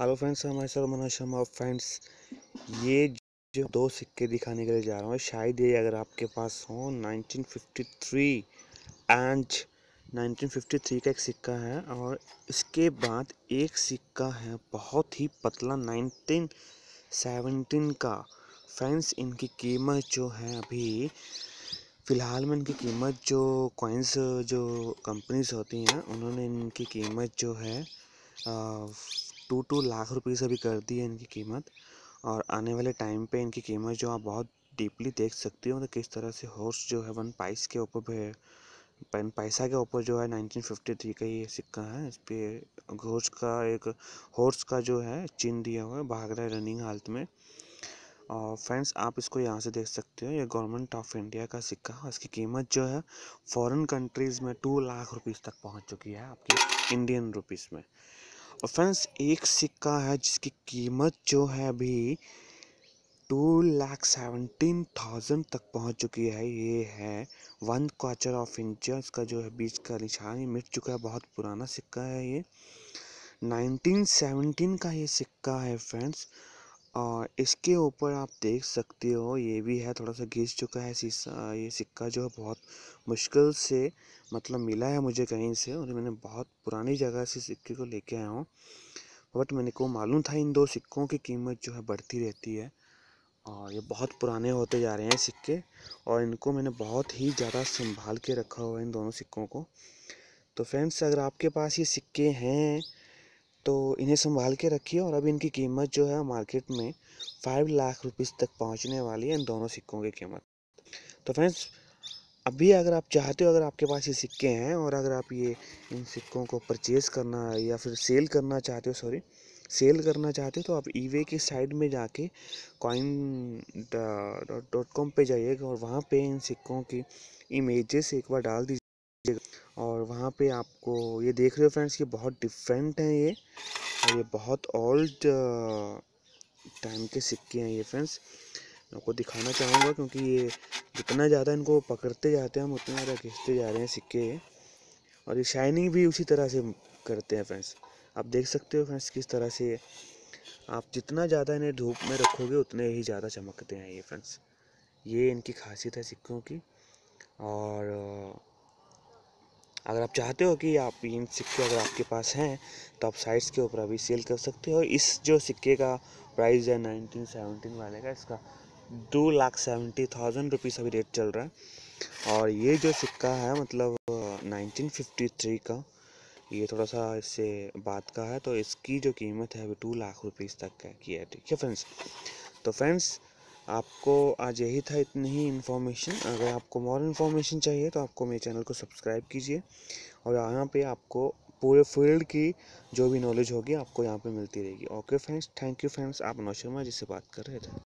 hello friends हमारे साथ मना शर्मा फ्रेंड्स ये जो दो सिक्के दिखाने के लिए जा रहा हूँ शायद ये अगर आपके पास हो 1953 एंड 1953 का एक सिक्का है और इसके बाद एक सिक्का है बहुत ही पतला 1917 का फ्रेंड्स इनकी कीमत जो है अभी फ़िलहाल में इनकी कीमत जो कॉइन्स जो कंपनीज होती हैं उन्होंने इनकी कीमत जो है टू टू लाख रुपए से भी कर दी है इनकी कीमत और आने वाले टाइम पे इनकी कीमत जो आप बहुत डीपली देख सकते हो तो किस तरह से हॉर्स जो है वन पाइस के ऊपर है पेन पैसा के ऊपर जो है 1953 का ये सिक्का है इस पर घोष का एक हॉर्स का जो है चिन्ह दिया हुआ है भाग रहा है रनिंग हालत में और फ्रेंड्स आप इसको यहाँ से देख सकते हो ये गवर्नमेंट ऑफ इंडिया का सिक्का है इसकी कीमत जो है फॉरेन कंट्रीज़ में टू लाख रुपीस तक पहुँच चुकी है आपकी इंडियन रुपीस में और तो फ्रेंड्स एक सिक्का है जिसकी कीमत जो है अभी टू लाख सेवनटीन थाउजेंड तक पहुंच चुकी है ये है वन क्वार्टर ऑफ इंच का जो है बीच का निशान मिट चुका है बहुत पुराना सिक्का है ये नाइनटीन सेवनटीन का ये सिक्का है फ्रेंड्स और इसके ऊपर आप देख सकते हो ये भी है थोड़ा सा घिस चुका है शीशा ये सिक्का जो है बहुत मुश्किल से मतलब मिला है मुझे कहीं से और मैंने बहुत पुरानी जगह से सिक्के को लेके आया हूँ बट मैंने को मालूम था इन दो सिक्कों की कीमत जो है बढ़ती रहती है और ये बहुत पुराने होते जा रहे हैं सिक्के और इनको मैंने बहुत ही ज़्यादा संभाल के रखा हुआ है इन दोनों सिक्कों को तो फ्रेंड्स अगर आपके पास ये सिक्के हैं तो इन्हें संभाल के रखिए और अब इनकी कीमत जो है मार्केट में फाइव लाख रुपीज़ तक पहुंचने वाली है इन दोनों सिक्कों की कीमत तो फ्रेंड्स अभी अगर आप चाहते हो अगर आपके पास ये सिक्के हैं और अगर आप ये इन सिक्कों को परचेज़ करना या फिर सेल करना चाहते हो सॉरी सेल करना चाहते हो तो आप ई वे की साइड में जाके कॉइन डॉट कॉम पर जाइएगा और वहाँ पे इन सिक्कों की इमेजेस एक बार डाल दीजिए और वहाँ पे आपको ये देख रहे हो फ्रेंड्स कि बहुत डिफरेंट हैं ये और ये बहुत ओल्ड टाइम के सिक्के हैं ये फ्रेंड्स आपको दिखाना चाहूँगा क्योंकि ये जितना ज़्यादा इनको पकड़ते जाते हैं हम उतना ज़्यादा खींचते जा रहे हैं सिक्के और ये शाइनिंग भी उसी तरह से करते हैं फ्रेंड्स आप देख सकते हो फ्रेंड्स किस तरह से आप जितना ज़्यादा इन्हें धूप में रखोगे उतने ही ज़्यादा चमकते हैं ये फ्रेंड्स ये इनकी खासियत है सिक्कों की और अगर आप चाहते हो कि आप इन सिक्के अगर आपके पास हैं तो आप साइट्स के ऊपर अभी सेल कर सकते हो इस जो सिक्के का प्राइस है नाइनटीन सेवनटीन वाले का इसका दो लाख सेवेंटी थाउजेंड रुपीज़ अभी रेट चल रहा है और ये जो सिक्का है मतलब नाइनटीन फिफ्टी थ्री का ये थोड़ा सा इससे बात का है तो इसकी जो कीमत है अभी टू लाख रुपीज़ तक की है ठीक है फ्रेंड्स तो फ्रेंड्स आपको आज यही था इतनी ही इन्फॉर्मेशन अगर आपको मॉर इन्फॉर्मेशन चाहिए तो आपको मेरे चैनल को सब्सक्राइब कीजिए और यहाँ पे आपको पूरे फील्ड की जो भी नॉलेज होगी आपको यहाँ पे मिलती रहेगी okay friends thank you friends आप नौ शर्मा जी से बात कर रहे थे